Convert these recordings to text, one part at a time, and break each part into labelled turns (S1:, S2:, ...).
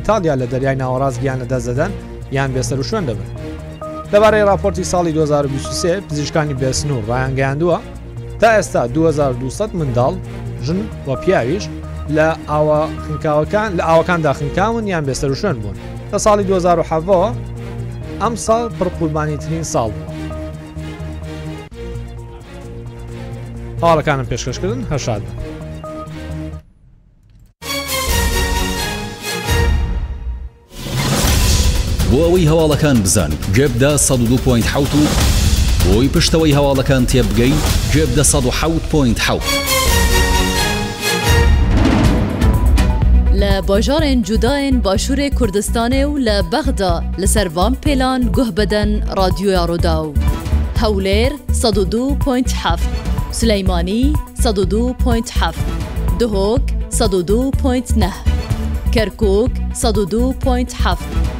S1: ئیتالیا لە دەریای ناوەڕاست گیان لە دەزدەن یان بێسەر و شوێن دەبن دەبارەی راپۆرتی ساڵی 2023 پزیشکانی بێسن و ڕایانگەیاندووە تا ئێستا 2200 منداڵ ژن وە پیاویش لە ئاوا خنکاوەکان لە ئاوەکاندا خنکاون یان بێسەر و شوێن بوون لە ساڵی 2007 ئەم ساڵ پڕقوربانیترین ساڵ بوو هاڵەکانم پێشکەشکردن هەشاد بن.
S2: بووی هەواڵەکان بزان گەبدا سەد دو پوین
S1: حوت و بۆی پشتەوەی هەواڵەکان تێبگەی گەبدە سەد و حوت پوین حوت لە بەژارێن جوداین باشوورێ کوردستانێ و لە بەغدا لەسەر وان پێلان گوه بەدەن ڕادیۆیا ڕوودا و هەولێر سەد و دو پوین حەفت سلەیمانی سەد و دو پوین حەفت دهۆک سەد و دو پوین نەه کەرکۆک سەد و دو پوین حەفت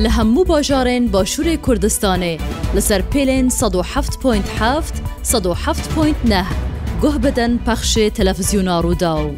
S1: له هەموو با شور کردستانه لەسەر پێلێن 1970 1970.9 گوه بدەن پەخشێ تەلەڤزیۆنا ڕوودا و.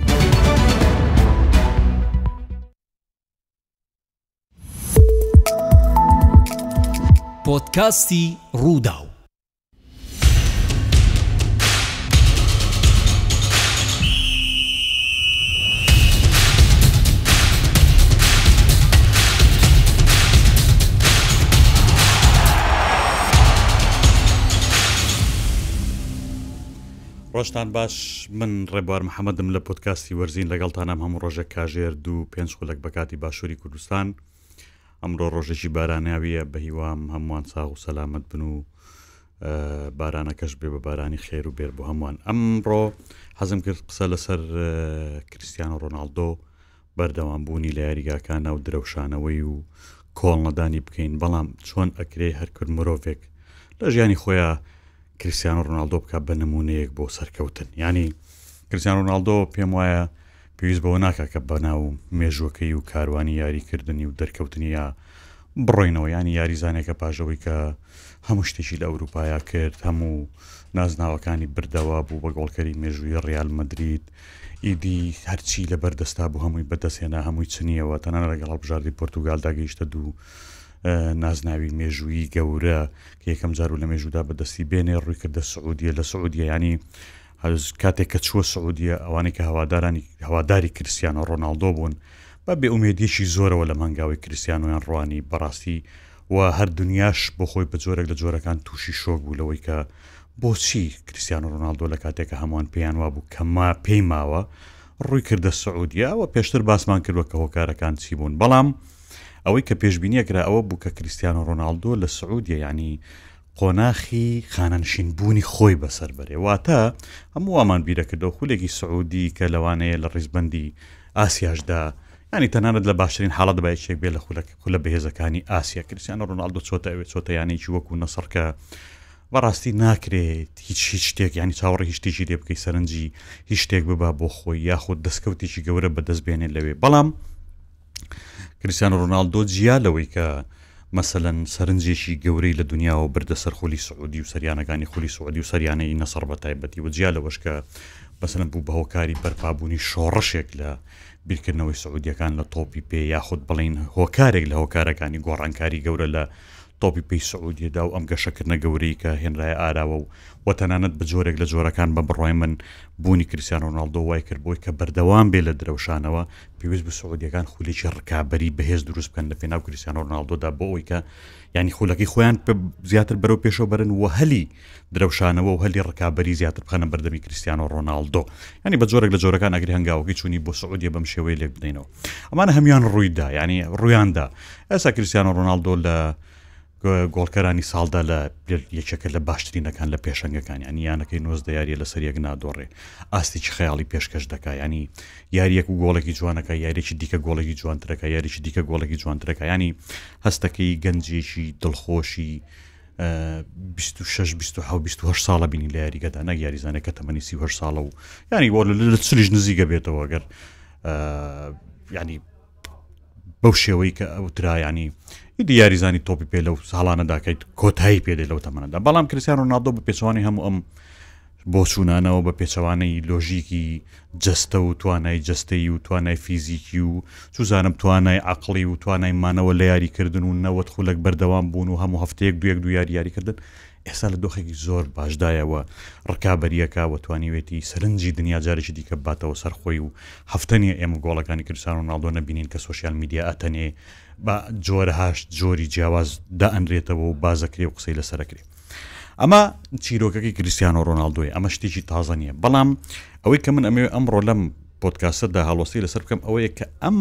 S2: ڕۆژتان باش من ڕێبوار محەممەدم لە پۆتکاستی وەرزین لەگەڵتانام هەموو ڕۆژە کاژێر دوو پێنج خولک بەکاتی باشووری کوردستان ئەمڕۆ ڕۆژێکی بارانیاویە بە هیوام هەمووان ساغ و سەلامت بن و بارانەکەش بێ بە بارانی خێر و بێر بۆ هەمووان ئەمڕۆ حەزم کرد قسە لەسەر کریسیانە ڕۆناالدۆ بەردەوام بوونی لە یاریگاکانە و درەوشانەوەی و کۆڵنەدانی بکەین بەڵام چۆن ئەکرێ هەرکرد مرۆڤێک لە ژیانی خۆیان کریسیان ڕۆناالدۆ بکە بە نمونەیەک بۆ سەرکەوتن ینی کریسیان ڕۆناالدۆ پێم وایە پێویست بەوە ناکە کە بەناو مێژوەکەی و کاروانی یاریکردنی و دەرکەوتنی یا بڕۆینەوە ینی یاریزانێکە پاژەوەی کە هەموو شتێکی لە ئەوروپایە کرد هەموو نازناوەکانی بردەوە بوو بە گۆڵکەری مێژووی ڕیال مدرید ئیدی هەرچی لە بەردەستا بوو هەمووی بەدەستێنە هەمووی چنیەوە تەنان ڕێگەڵ بژاردی پرتوگال داگەیشتە دوو نازناوی مێژویی گەورە کە یەکەم جار و لە مێژودا بەدەستی بێنێ ڕوویکردە سعودیە لە سعودیە ینی کاتێک کە چوە سعودیە ئەوانەی کە هەوادارانی هەواداری کرسیانە ڕۆناالدۆ بوون بە بێومێدیشی زۆرەوە لە مانگاوی کرسیانویان ڕوانی بەڕاستی و هەر دنیاش بۆ خۆی بە جۆرێک لە جۆرەکان تووشی شۆک بوو لەوەی کە بۆچی کریسیان ڕۆناالدۆ لە کاتێکە هەمووان پێیان وا بوو کەما پێی ماوە ڕووی کردە سعودیا و پێشتر باسمان کردوە کە هۆکارەکان چی بوون بەڵام ئەوەی کە پێشببینیەکرا ئەوە بوو کە کریسیان و ڕۆناالدۆ لە سعودیە ینی قۆناخی خانەنشین بوونی خۆی بەسەر بەرێ واتە هەموو ئامان بیرەکردەوە خولێکی سعودی کە لەوانەیە لە ڕیزبندی ئاسیاشدا ینی تەنانەت لە باشترین حاڵت بایەکێک بێ لە خولە بەهێزەکانی ئاسیا کریسیانە ڕۆناالدۆ چۆتە ئەوێت چۆتەیانێکی وەکو نەسەرکە بەڕاستی ناکرێت هیچ هیچ شتێک ینی چاوەڕی هیچتیی لێ بکەی سەرنجی هیچ شتێک ببا بۆ خۆی یاخود دەستکەوتێکی گەورە بەدەست بێنێت لەوێ بەڵام کریسیان ڕۆناالدۆ جیا لەوەی کە مەسەەن سەرنجێکی گەورەی لە دنیاەوە بردەسەر خۆلی سعودی و سەریانەکانی خولی سعودی و سەریانەی نەسەر بە تایبەتی و جیا لەوەشکە بەسەن بوو بەهۆکاری بەرپابوونی شۆڕشێک لە بیرکردنەوەی سعودیەکان لە تۆپی پێ یاخود بڵین هۆکارێک لە هۆکارەکانی گۆڕانکاری گەورە لە تۆپی پێی سعودیدا و ئەم گەشەکردنە گەوری کە هێنرای ئاراوە و وەتەنانەت بە جۆرێک لە جۆرەکان بە بڕای من بوونی کریسیان ڕۆناالدۆ وای کرد بۆی کە بەردەوام بێ لە درەوشانەوە پێویست بە سعودیەکان خولێکی ڕکابی بەهێز دروست بکەن لە پێناو کریسیان ڕۆناالدۆدا بۆەوەی کە ینی خولەکەی خۆیان زیاتر بەرەو پێشەوە بەرن و هەلی درەوشانەوە و هەلی ڕکابی زیاتر بخەنە بەردەمی کریسیانۆ ڕۆناالدۆ ینی بە جۆرێک لە جۆرەکان ئەگری هەنگاوەکەی چوونی بۆ سعودیە بەم شێوەیە لێک بدەینەوە ئەمانە هەمان ڕوویدا ینی ڕوویاندا ئەسا کریسیانۆ ڕۆناالدۆ لە گۆڵکەرانی ساڵدا لە یەکێکە لە باشترینەکان لە پێشنگەکانیان یانەکەی نۆز دەیاری لە سەرەک نادۆڕێ ئاستیی خەیاڵی پێشکەش دەکای ینی یاریەک و گۆڵێکی جوانەکە یاریێکی دیکە گۆڵێکی جوانترەکە یاریی دیکە گۆڵێکی جوانترەکە ینی هەستەکەی گەنجێکی دڵخۆشی 26 ساڵە بینی لە یاریگەدا نەگ یاریزانێک کە تەمەنی سی ساڵە و ینی بۆ لە چلیش نزیگە بێتەوە گەر ینی بەو شێوەی کە ئەوترایانی دی یاریزانی تۆپی پێ لەو ساڵانە داکەیت کۆتایی پێدە لەو تەمەەدا بەڵام کرسیان و نادۆ بە پێچوانی هەموو ئەم بۆ چوونانەوە بە پێچەوانەی لۆژیکی جستە و توانای جستەی و توانای فیزیکی و سوزانم توانای عقلی و توانای مانەوە لە یاریکردن و نەوەت خولک بەردەوام بوون و هەموو هەفتەیەک دویەک دو یاری یاریکردن ئێستا لە دۆخێکی زۆر باشدایەوە ڕکابەریەکەوە توانیوێتی سرنجی دنیا جارێکی دیکە باتەوە سەرخۆی و هەفتنیە ئێمە گۆڵەکانی کردسان و ناڵدۆ نەبینین کە سوسیال میدیا ئەتەنێ بە جۆرەهاش جۆری جیاواز دا ئەنرێتەوە و بازەکری و قسەی لەسەرکری ئەمە چیرۆکەکەی کریسیان و ڕۆناالدوی ئەمە شتێکی تازە نیە بەڵام ئەوەی کە من ئەمێ ئەمڕۆ لەم پۆتکاسەدا هەڵۆسی لەسەر بکەم ئەوەیە کە ئەم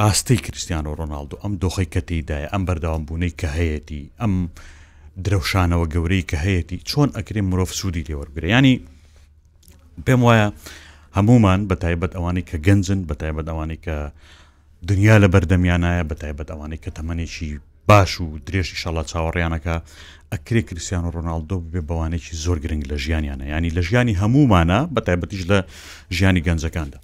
S2: ئاستی کریسیان و ڕۆناالدو ئەم دۆخی کەتیدایە ئەم بەرداوام بوونەی کە هەیەی ئەم درەوشانەوە گەورەی کە هەیەی چۆن ئەکرێ مرۆڤ سوودی لێوەرگرە ینی پێم وایە هەمومان بە تایبەت ئەوانی کە گەنجن بە تایبەت ئەوانی کە دنیا لە بەردەمیانایە بە تایبەت ئەوانەی کە تەمەێکی باش و درێژی شەڵە چاوەڕیانەکە ئەکرێ کریسیان و ڕۆناالدۆ بێ بەوانێکی زۆر گرنگ لە ژیانیانە ینی لە ژیانی هەمومانە بە تایبەتیش لە ژیانی گەنجەکاندا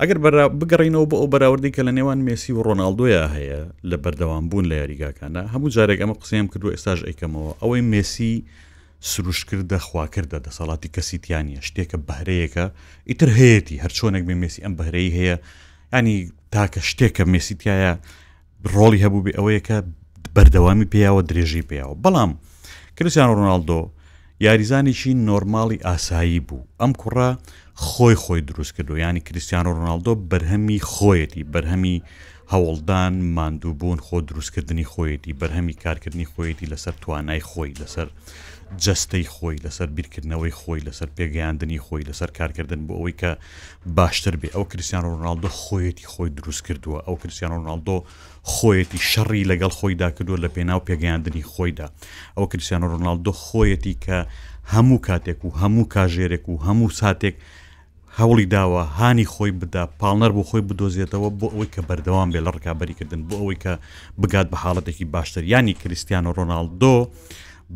S2: ئەگەر بگەڕینەوە بۆ ئەو بەراوردی کە لە نێوان مێسی و ڕۆناالدۆیە هەیە لە بەردەوام بوون لە یاریگاکانە هەموو جارێک ئەمە قسەیان کردو ئێستاژ ئەیکەمەوە ئەوەی مێسی سروشکردە خواکردە دەسەڵاتی کەسییتیانە شتێکە بەهرەیەەکە ئیتر هەیەی هەرچۆنێک بێ مێسی ئەم بەهرەی هەیە ینی تاکە شتێکە مێسیتیایە ڕۆڵی هەبوو بێ ئەوەیە کە بەردەوامی پیاوە درێژی پیاوە بەڵام کریسیان ڕۆناالدۆ یاریزانیشی نۆرمالی ئاسایی بوو ئەم کوڕە خۆی خۆی دروست کردو ینی کریسیان ڕۆناالدۆ بەرهەمی خۆیەتی بەرهەمی هەوڵدان مادووبوون خۆ دروستکردنی خۆیەتی بەرهەمی کارکردنی خۆیەتی لەسەر توانای خۆی لەسەر جستەی خۆی لەسەر بیرکردنەوەی خۆی لەسەر پێگەیاندنی خۆی لەسەر کارکردن بۆ ئەوەی کە باشتر بێ ئەو کریسیان ڕۆناالدۆ خۆیەتی خۆی دروست کردووە ئەو کریسیان ڕۆناالدۆ خۆیەتی شەڕی لەگەڵ خۆیدا کردووە لە پێناو پێگەیاندنی خۆیدا ئەو کریسیان ڕۆناالدۆ خۆیەتی کە هەموو کاتێک و هەموو کاژێرێک و هەموو ساتێک هەوڵی داوە هاانی خۆی بدا پاڵنەر بۆ خۆی بدۆزێتەوە بۆ ئەوەی کە بەردەوام بێ لە ڕکابەریکردن بۆ ئەوەی کە بگات بە حاڵەتێکی باشتر ینی کریسیان و ڕۆناالدۆ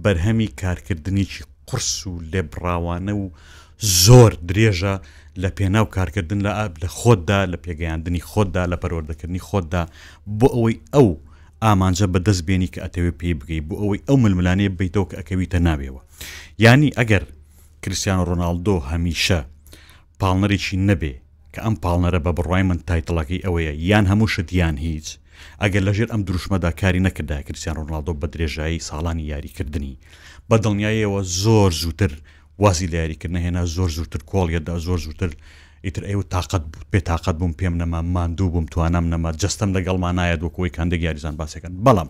S2: بەرهەمی کارکردنیی قرس و لێبراوانە و زۆر درێژە لە پێناو کارکردن لە ئاب لە خۆتدا لە پێگەیاندنی خۆتدا لە پەرۆردەکردنی خۆتدا بۆ ئەوەی ئەو ئامانجە بەدەست بێنی کە ئەتەوێ پێی بگەی بۆ ئەوەی ئەو ململانەیە بیتەوە کە ئەکەویتە ناوێەوە ینی ئەگەر کریسیان ڕۆناالدۆ هەمیشە پاڵنەرێکی نەبێ کە ئەم پاڵنەرە بە بڕای من تایتڵەکەی ئەوەیە یان هەموو شتیان هیچ ئەگەر لەژێر ئەم دروشمەدا کاری نەکردا کریسیان ڕۆناالدۆ بە درێژایی ساڵانی یاریکردنی بە دڵنیایەوە زۆر زووتر وازی لە یاریکردن هێنا زۆر زووتر کۆڵیەدا زۆر زووتر ئیتر ئەو تااقت بوو پێ تااقت بووم پێم نەما ماندوو بووم توانم نەما جستم لەگەڵمان نایە دوکۆی کاندێک یاریزان باسەکەن بەڵام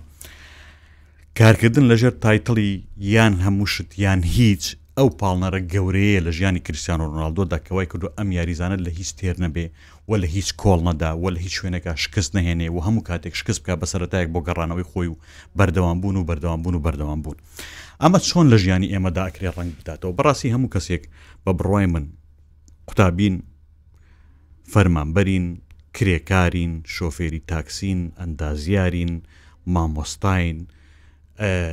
S2: کارکردن لەژێر تایتڵی یان هەمووشت یان هیچ ئەو پاڵنەرە گەورەیە لە ژیانی کریسیان و ڕناالدۆ داکەوای کردو ئەم یاریزانت لە هیچ تێر نەبێ و لە هیچ کۆڵ نەدا و لە هیچ شوێنەکە شکست نهێنێ و هەموو کاتێک شکست بکە بەسەرەتایەک بۆ گەڕانەوەی خۆی و بەردەوام بوون و بەردەوام بوون و بەردەوام بوون ئەمە چۆن لە ژیانی ئێمەدا ئەکرێ ڕنگ بداتەوە بەڕاستی هەموو کەسێک بە بڕای من قوتابین فەرمانبەرین کرێکارین شۆفێری تاکسین ئەندازیارین مامۆستاین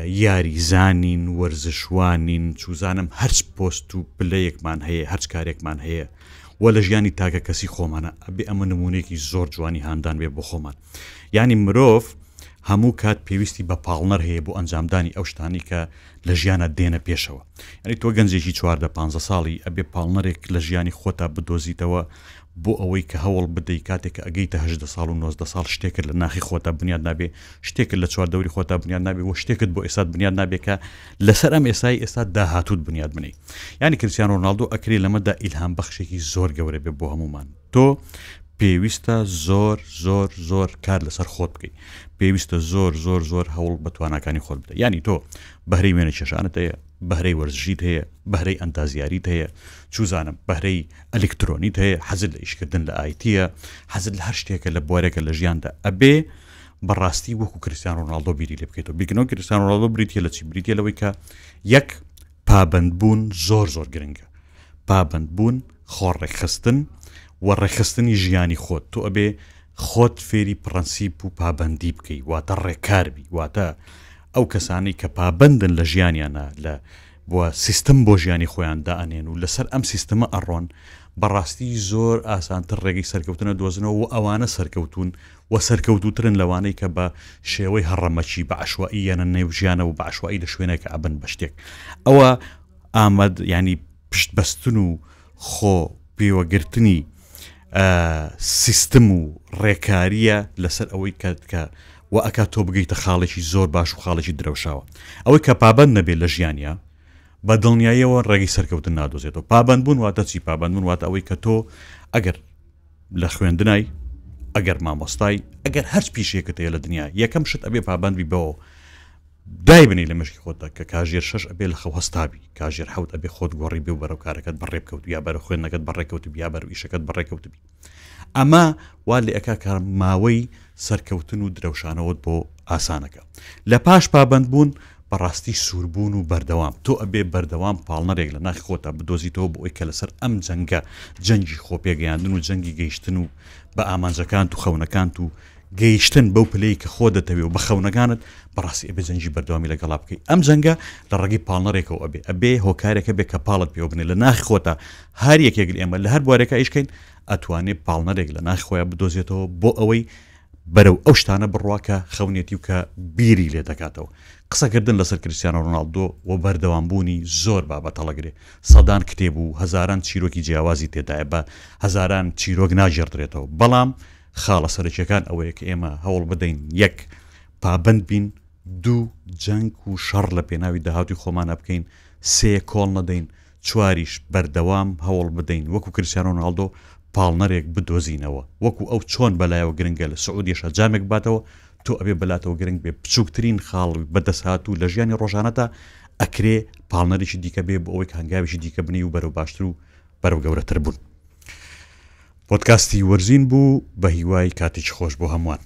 S2: یاریزانین وەرزشوانین چوزانم هەرچ پۆست و پلەیەکمان هەیە هەرچ کارێکمان هەیە وە لە ژیانی تاکە کەسی خۆمانە ئەبێ ئەمە نمونێکی زۆر جوانی هاندان بێ بۆ خۆمان ینی مرۆڤ هەموو کات پێویستی بە پاڵنەر هەیە بۆ ئەنجامدانی ئەو شتانی کە لە ژیانە دێنە پێشەوە ئەنی تۆ گەنجێکی چواردە پ ساڵی ئەبێ پاڵنەرێک لە ژیانی خۆتا بدۆزیتەوە بۆ ئەوەی کە هەوڵ بدەی کاتێک کە ئەگەیتە هەدە ساڵ و 90 سال شتێکت لە ناخی خۆتا بنیاد نابێ شتێکت لە چوار دەوری خۆتا بنیاد نابێ و شتێکت بۆ ئێستا بنیاد نابێکە لەسەر ئەم ئێسای ئێستا داهاتوت بنیاد بنی ینی کرسیان ڕۆناالدو ئەکری لەمەدا ئیلهام بەخشێکی زۆر گەورە بێ بۆ هەمومان تۆ پێویستە زۆر زۆر زۆر کار لەسەر خۆت بکەیت پێویستە زۆر زۆر زۆر هەوڵ بە توانەکانی خۆت بدە ینی تۆ بەهرەی وێنە چێشانت هەیە بەهرەی وەرزژیت هەیە بەهرەی ئەندازیاریت هەیە چوزانم بەهرەی ئەلکترۆنیت هەیە حەزل لە ئیشکردن لە ئایتە حەزل لە هەر شتێکە لە بوارێکە لە ژیاندا ئەبێ بەڕاستی وەکو کریسیان ڕۆناالدۆ بیری لێ بکەیتەوە بیکنەوە کریسان ڕۆڵۆ بریتە لە چی بریتەوەی کە یەک پابند بوون زۆر زۆر گرنگە پابند بوون خۆڕێکخستن و ڕێخستنی ژیانی خۆت تۆ ئەبێ خۆت فێری پرەنسیپ و پابندی بکەی واتە ڕێکاربی واتە ئەو کەسانی کە پابندن لە ژیانیانە لە بووە سیستم بۆ ژیانی خۆیاندا ئەنێن و لەسەر ئەم سیستمە ئەڕۆن بەڕاستی زۆر ئاسانتر ڕێگەی سەرکەوتنە دۆزنەوە و ئەوانە سەرکەوتون و سەرکەوتوترن لەوانەی کە بە شێوەی هەڕەمەچی بە عشوایی یەنە نێوژیانە و بە عشوایی لە شوێنێکە ئەبن بە شتێک ئەوە ئامەد ینی پشت بەستن و خۆ پێوەگرتنی سیستم و ڕێکاریە لەسەر ئەوەی کە و ئەکات تۆ بگەیتە خاڵێکی زۆر باش و خاڵێکی درەوشاوە ئەوەی کە پابند نەبێت لە ژیانیا بە دڵنیاییەوە ڕێگی سەرکەوتن نادۆزێتەوە پابند بوون واتە چی پابند بوون وات ئەوەی کە تۆ ئەگەر لە خوێندنای ئەگەر مامۆستای ئەگەر هەر پیشێکت هەیە لە دنیا یەکەم شت ئەبێ پابندبی بەوە دایبنی لە مشکی خۆتدا کە کاژێر شش ئەبێ لە خەو هەستابی کاژێر حوت ئەبێ خۆت گۆڕی بێ و بەرەوکارەکەت بەڕێبکەوت یا بەر خوێنەکەت بەڕێکەوت بیا بەر ئیشەکەت بەڕێکەوتبی ئەمە وا لێ ئەک کار ماوەی سەرکەوتن و درەوشانەوەت بۆ ئاسانەکە لە پاش پابند بوون بەڕاستی سووربوون و بەردەوام تۆ ئەبێ بەردەوام پاڵنەرێک لە ناخی خۆتا بدۆزیتەوە بۆ ئەوی کە لەسەر ئەم جەنگە جەنگی خۆپێگەیاندن و جەنگی گەیشتن و بە ئامانجەکان و خەونەکان و گەیشتن بەو پلەی کە خۆ دەتەوێ و بە خەونەکانت بەڕاستی ئەبێ زەنجی بەردەوامی لەگەڵا بکەی ئەم جەنگە لە ڕێگی پاڵنەڕێکەوە ئەبێ ئەبێ هۆکارێکە بێ کە پاڵت پێ بنێ لە ناخی خۆتا هەر یەکێکل ئێمە لە هەر بوارێکە ئیشکەین ئەتوانێت پاڵنەرێک لە ناخۆیان بدۆزێتەوە بۆ ئەوەی بەرەو ئەو شتانە بڕواکە خەونێتی و کە بیری لێ دەکاتەوە قسەکردن لەسەر کریسیانە ڕۆناالدۆ و بەردەوامبوونی زۆر بابەتەڵەگرێ سەدان کتێب و هزاران چیرۆکی جیاوازی تێدایە بە هزاران چیرۆک ناژێردرێتەوە بەڵام خاڵە سەرکیەکان ئەوەیە کە ئێمە هەوڵ بدەین یەک پابند بین دوو جەنگ و شەڕ لە پێناوی داهاتی خۆمانە بکەین سێ کۆڵ نەدەین چواریش بەردەوام هەوڵ بدەین وەکو کرسیانۆ ناڵدۆ پاڵنەرێک بدۆزینەوە وەکو ئەو چۆن بەلایەوە گرنگە لە سعودیشە جامێک باتەوە تۆ ئەبێ بەلاتەوە گرنگ بێ بچووکترین خاڵ بەدەسات و لە ژیانی ڕۆژانەتە ئەکرێ پاڵنەرێکی دیکە بێ بۆ ئەوەی هەنگاویشی دیکە بنی و بەرەو باشتر و بەرەو گەورەتر بوون. پۆتکاستی وەرزین بوو بە هیوای کاتیچ خۆش بۆ هەمووان